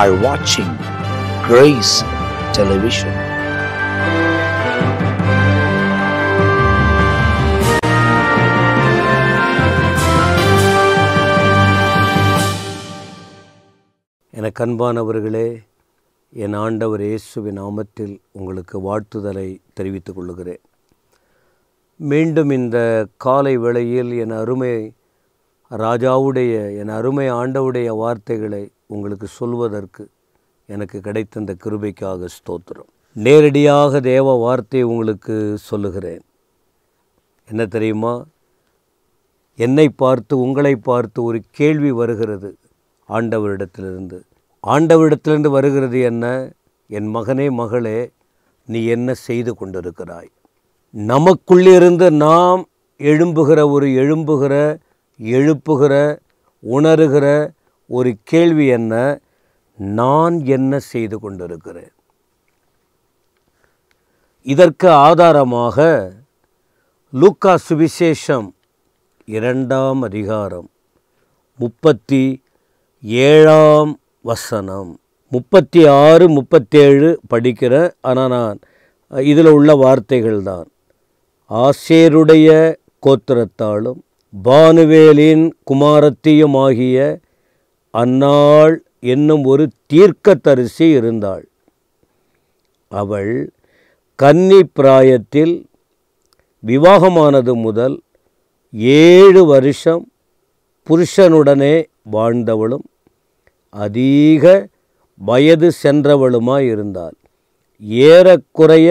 are watching Grace Television. என அன்பானவர்களே என் ஆண்டவர் இயேசுவின் நாமத்தில் உங்களுக்கு வாழ்த்துதலை தெரிவித்துக் கொள்கிறேன் மீண்டும் இந்த காலை வேளையில் என் அருமை ராஜாவுடைய என் அருமை ஆண்டவுடைய வார்த்தைகளை உங்களுக்கு சொல்வதற்கு எனக்கு கிடைத்த இந்த கிருபைக்காக ஸ்தோத்திரம் நேரடியாக தேவ வார்த்தையை உங்களுக்கு சொல்லுகிறேன் என்ன தெரியுமா என்னை பார்த்து உங்களை பார்த்து ஒரு கேள்வி வருகிறது ஆண்டவரிடத்திலிருந்து ஆண்டவரிடத்திலிருந்து வருகிறது என்ன என் மகனே மகளே நீ என்ன செய்து கொண்டிருக்கிறாய் நமக்குள்ளிருந்து நாம் எழும்புகிற ஒரு எழும்புகிற எழுப்புகிற உணருகிற ஒரு கேள்வி என்ன நான் என்ன செய்து கொண்டிருக்கிறேன் இதற்கு ஆதாரமாக லூக்கா சுவிசேஷம் இரண்டாம் அதிகாரம் முப்பத்தி ஏழாம் வசனம் முப்பத்தி ஆறு முப்பத்தேழு படிக்கிறேன் ஆனால் நான் இதில் உள்ள வார்த்தைகள் தான் ஆசேருடைய கோத்திரத்தாலும் பானுவேலின் குமாரத்தியும் ஆகிய அன்னாள் என்னும் ஒரு தீர்க்கத்தரிசி இருந்தாள் அவள் கன்னி பிராயத்தில் விவாகமானது முதல் ஏழு வருஷம் புருஷனுடனே வாழ்ந்தவளும் அதிக வயது சென்றவளுமாய் இருந்தாள் ஏறக்குறைய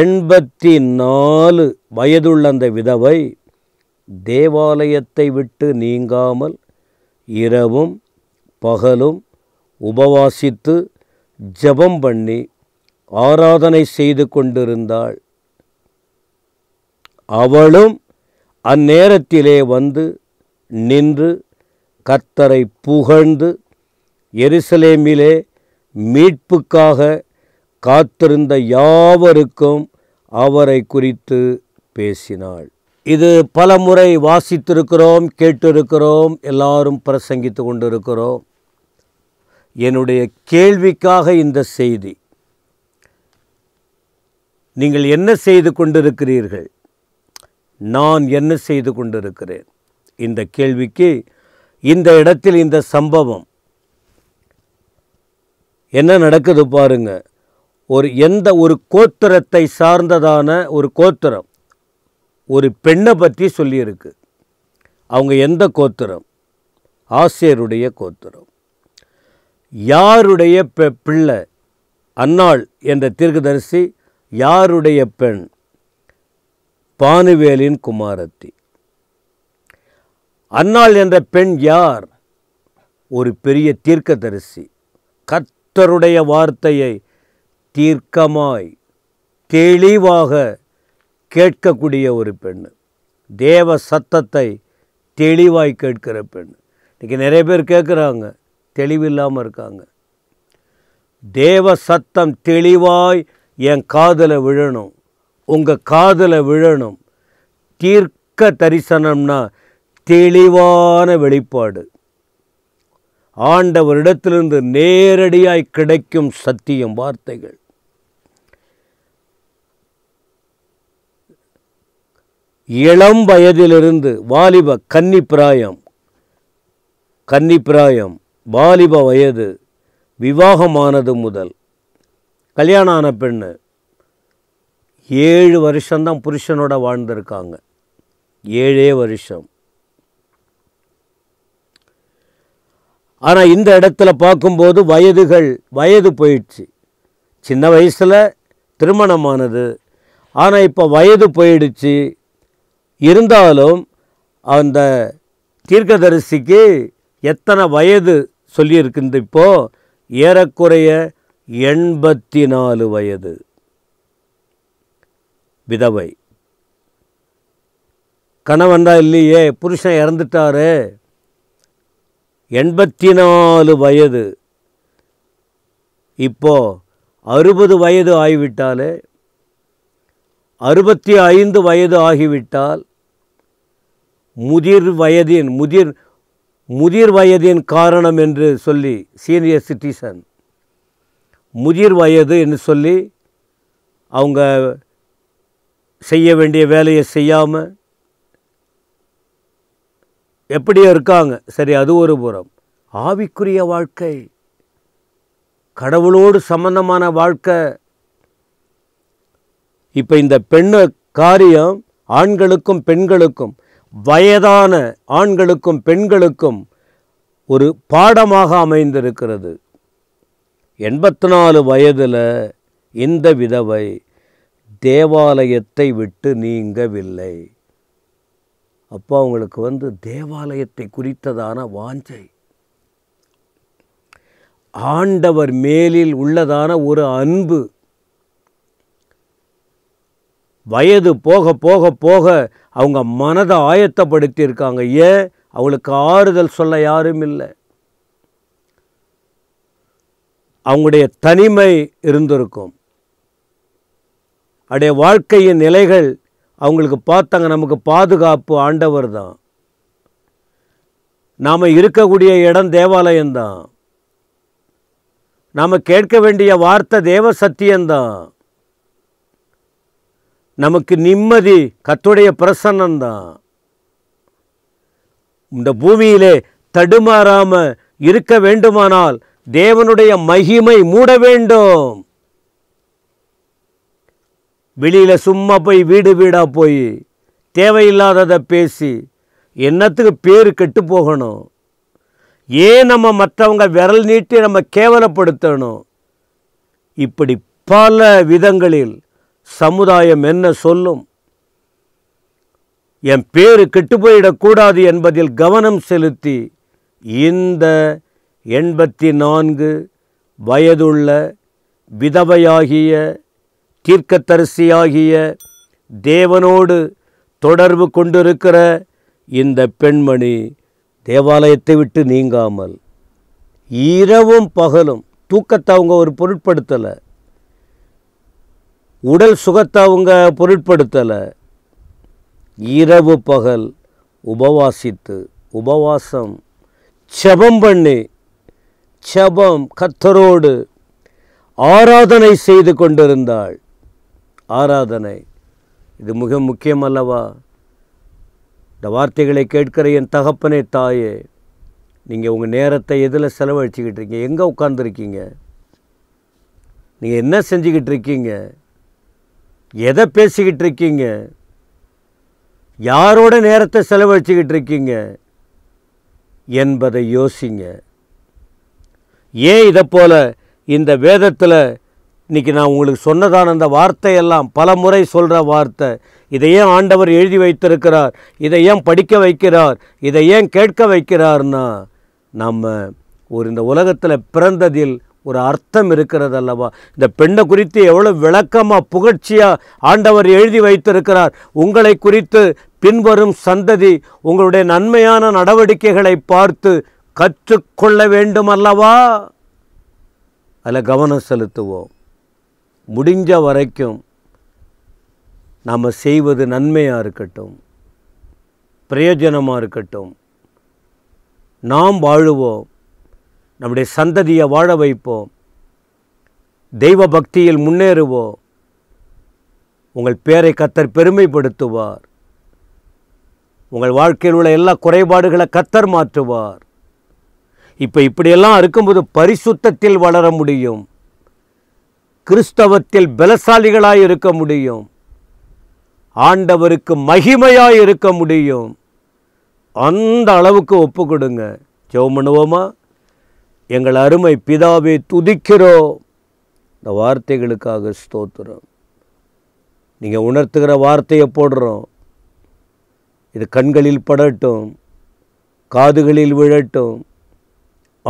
எண்பத்தி நாலு வயதுள்ள அந்த விதவை தேவாலயத்தை விட்டு நீங்காமல் இரவும் பகலும் உபவாசித்து ஜபம் பண்ணி ஆராதனை செய்து கொண்டிருந்தாள் அவளும் அந்நேரத்திலே வந்து நின்று கத்தரை புகழ்ந்து எருசலேமிலே மீட்புக்காக காத்திருந்த யாவருக்கும் அவரை குறித்து பேசினாள் இது பல முறை வாசித்திருக்கிறோம் கேட்டிருக்கிறோம் எல்லாரும் பிரசங்கித்து கொண்டிருக்கிறோம் என்னுடைய கேள்விக்காக இந்த செய்தி நீங்கள் என்ன செய்து கொண்டிருக்கிறீர்கள் நான் என்ன செய்து கொண்டிருக்கிறேன் இந்த கேள்விக்கு இந்த இடத்தில் இந்த சம்பவம் என்ன நடக்குது பாருங்கள் ஒரு எந்த ஒரு கோத்திரத்தை சார்ந்ததான ஒரு கோத்திரம் ஒரு பெண்ணை பற்றி சொல்லியிருக்கு அவங்க எந்த கோத்திரம் ஆசிரியருடைய கோத்திரம் யாருடைய பெ பிள்ளை அன்னாள் என்ற தீர்க்கதரிசி யாருடைய பெண் பானுவேலின் குமாரத்தி அன்னாள் என்ற பெண் யார் ஒரு பெரிய தீர்க்கதரிசி கத்தருடைய வார்த்தையை தீர்க்கமாய் தெளிவாக கேட்கக்கூடிய ஒரு பெண் தேவ சத்தத்தை தெளிவாய் கேட்கிற பெண் இன்றைக்கி நிறைய பேர் கேட்குறாங்க தெளிவில்லாமல் இருக்காங்க தேவ சத்தம் தெளிவாய் என் காதில் விழணும் உங்கள் காதில் விழணும் தீர்க்க தரிசனம்னா தெளிவான வெளிப்பாடு ஆண்டவரிடத்திலிருந்து நேரடியாய் கிடைக்கும் சத்தியம் வார்த்தைகள் இளம் வயதிலிருந்து வாலிப கன்னிப்பிராயம் கன்னிப்பிராயம் வாலிப வயது விவாகமானது முதல் கல்யாணம் ஆன பெண்ணு ஏழு வருஷம்தான் புருஷனோட வாழ்ந்திருக்காங்க ஏழே வருஷம் ஆனால் இந்த இடத்துல பார்க்கும்போது வயதுகள் வயது போயிடுச்சு சின்ன வயசில் திருமணமானது ஆனால் இப்போ வயது போயிடுச்சு இருந்தாலும் அந்த தீர்க்கதரிசிக்கு எத்தனை வயது சொல்லியிருக்குது இப்போது ஏறக்குறைய எண்பத்தி நாலு வயது விதவை கணவன் தான் இல்லையே புருஷன் இறந்துட்டாரு எண்பத்தி நாலு வயது இப்போ அறுபது வயது ஆகிவிட்டாலே அறுபத்தி ஐந்து வயது ஆகிவிட்டால் முதிர் வயதின் முதிர் முதிர் வயதின் காரணம் என்று சொல்லி சீனியர் சிட்டிசன் முதிர் வயது என்று சொல்லி அவங்க செய்ய வேண்டிய வேலையை செய்யாமல் எப்படி இருக்காங்க சரி அது ஒரு புறம் ஆவிக்குரிய வாழ்க்கை கடவுளோடு சம்பந்தமான வாழ்க்கை இப்போ இந்த பெண்ணு காரியம் ஆண்களுக்கும் பெண்களுக்கும் வயதான ஆண்களுக்கும் பெண்களுக்கும் ஒரு பாடமாக அமைந்திருக்கிறது எண்பத்தி நாலு வயதில் இந்த விதவை தேவாலயத்தை விட்டு நீங்கவில்லை அப்போ அவங்களுக்கு வந்து தேவாலயத்தை குறித்ததான வாஞ்சை ஆண்டவர் மேலில் உள்ளதான ஒரு அன்பு வயது போக போக போக அவங்க மனதை ஆயத்தப்படுத்தியிருக்காங்க ஏன் அவங்களுக்கு ஆறுதல் சொல்ல யாரும் இல்லை அவங்களுடைய தனிமை இருந்திருக்கும் அவருடைய வாழ்க்கையின் நிலைகள் அவங்களுக்கு பார்த்தாங்க நமக்கு பாதுகாப்பு ஆண்டவர் தான் நாம் இருக்கக்கூடிய இடம் தேவாலயம்தான் நாம் கேட்க வேண்டிய வார்த்தை தேவ சத்தியம்தான் நமக்கு நிம்மதி கத்துடைய பிரசன்னம்தான் இந்த பூமியிலே தடுமாறாம இருக்க வேண்டுமானால் தேவனுடைய மகிமை மூட வேண்டும் வெளியில் சும்மா போய் வீடு வீடாக போய் தேவையில்லாததை பேசி என்னத்துக்கு பேர் கெட்டு போகணும் ஏன் நம்ம மற்றவங்க விரல் நீட்டி நம்ம கேவலப்படுத்தணும் இப்படி பல விதங்களில் சமுதாயம் என்ன சொல்லும் என் பேரு கெட்டு போயிடக்கூடாது என்பதில் கவனம் செலுத்தி இந்த எண்பத்தி நான்கு வயதுள்ள விதவையாகிய தீர்க்கத்தரிசியாகிய தேவனோடு தொடர்பு கொண்டிருக்கிற இந்த பெண்மணி தேவாலயத்தை விட்டு நீங்காமல் இரவும் பகலும் தூக்கத்தை அவங்க ஒரு பொருட்படுத்தலை உடல் சுகத்தை அவங்க பொருட்படுத்தலை இரவு பகல் உபவாசித்து உபவாசம் செபம் பண்ணி செபம் கத்தரோடு ஆராதனை செய்து கொண்டிருந்தாள் ஆராதனை இது மிக முக்கியம் அல்லவா இந்த வார்த்தைகளை கேட்கிற என் தகப்பனே தாயே நீங்கள் உங்கள் நேரத்தை எதில் செலவழிச்சிக்கிட்டு இருக்கீங்க எங்கே உட்காந்துருக்கீங்க நீங்கள் என்ன செஞ்சுக்கிட்டு இருக்கீங்க எதை பேசிக்கிட்டு இருக்கீங்க யாரோட நேரத்தை செலவழிச்சுக்கிட்டு இருக்கீங்க என்பதை யோசிங்க ஏன் இதை போல் இந்த வேதத்தில் இன்றைக்கி நான் உங்களுக்கு சொன்னதான அந்த வார்த்தையெல்லாம் பல முறை சொல்கிற வார்த்தை இதை ஏன் ஆண்டவர் எழுதி வைத்திருக்கிறார் இதை ஏன் படிக்க வைக்கிறார் இதை ஏன் கேட்க வைக்கிறார்னா நம்ம ஒரு இந்த உலகத்தில் பிறந்ததில் ஒரு அர்த்தம் இருக்கிறது அல்லவா இந்த பெண்ணை குறித்து எவ்வளோ விளக்கமாக புகழ்ச்சியாக ஆண்டவர் எழுதி வைத்திருக்கிறார் உங்களை குறித்து பின்வரும் சந்ததி உங்களுடைய நன்மையான நடவடிக்கைகளை பார்த்து கற்றுக்கொள்ள வேண்டும் அல்லவா அதில் கவனம் செலுத்துவோம் முடிஞ்ச வரைக்கும் நாம் செய்வது நன்மையாக இருக்கட்டும் பிரயோஜனமாக இருக்கட்டும் நாம் வாழுவோம் நம்முடைய சந்ததியை வாழ வைப்போம் தெய்வ பக்தியில் முன்னேறுவோம் உங்கள் பேரை கத்தர் பெருமைப்படுத்துவார் உங்கள் வாழ்க்கையில் உள்ள எல்லா குறைபாடுகளை கத்தர் மாற்றுவார் இப்போ இப்படியெல்லாம் இருக்கும்போது பரிசுத்தத்தில் வளர முடியும் கிறிஸ்தவத்தில் பலசாலிகளாய் இருக்க முடியும் ஆண்டவருக்கு மகிமையாய் இருக்க முடியும் அந்த அளவுக்கு ஒப்பு கொடுங்க ஜெவம் பண்ணுவோமா எங்கள் அருமை பிதாவை துதிக்கிறோம் இந்த வார்த்தைகளுக்காக ஸ்தோத்துறோம் நீங்கள் உணர்த்துகிற வார்த்தையை போடுறோம் இது கண்களில் படட்டும் காதுகளில் விழட்டும்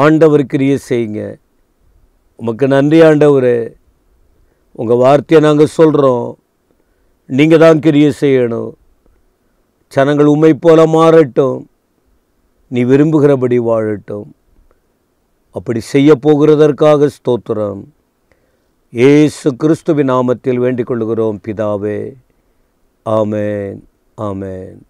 ஆண்டவர் கிரியை செய்யுங்க உமக்கு நன்றி ஆண்டவர் உங்கள் வார்த்தையை நாங்கள் சொல்கிறோம் நீங்கள் தான் கிரிய செய்யணும் ஜனங்கள் உண்மை போல மாறட்டும் நீ விரும்புகிறபடி வாழட்டும் அப்படி செய்ய போகிறதற்காக ஸ்தோத்திரம் ஏசு கிறிஸ்துவின் நாமத்தில் வேண்டிக் கொள்கிறோம் பிதாவே ஆமேன் ஆமேன்